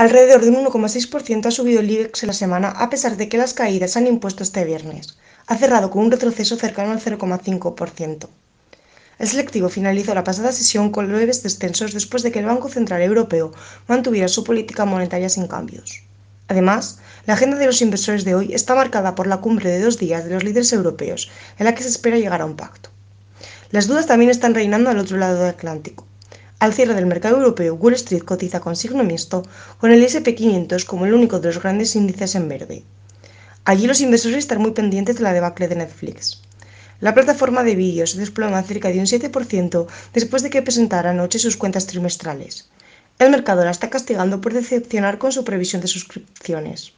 Alrededor de un 1,6% ha subido el IBEX en la semana, a pesar de que las caídas han impuesto este viernes. Ha cerrado con un retroceso cercano al 0,5%. El selectivo finalizó la pasada sesión con leves descensos después de que el Banco Central Europeo mantuviera su política monetaria sin cambios. Además, la agenda de los inversores de hoy está marcada por la cumbre de dos días de los líderes europeos, en la que se espera llegar a un pacto. Las dudas también están reinando al otro lado del Atlántico. Al cierre del mercado europeo, Wall Street cotiza con signo mixto, con el SP500 como el único de los grandes índices en verde. Allí los inversores están muy pendientes de la debacle de Netflix. La plataforma de vídeos se desploma cerca de un 7% después de que presentara anoche sus cuentas trimestrales. El mercado la está castigando por decepcionar con su previsión de suscripciones.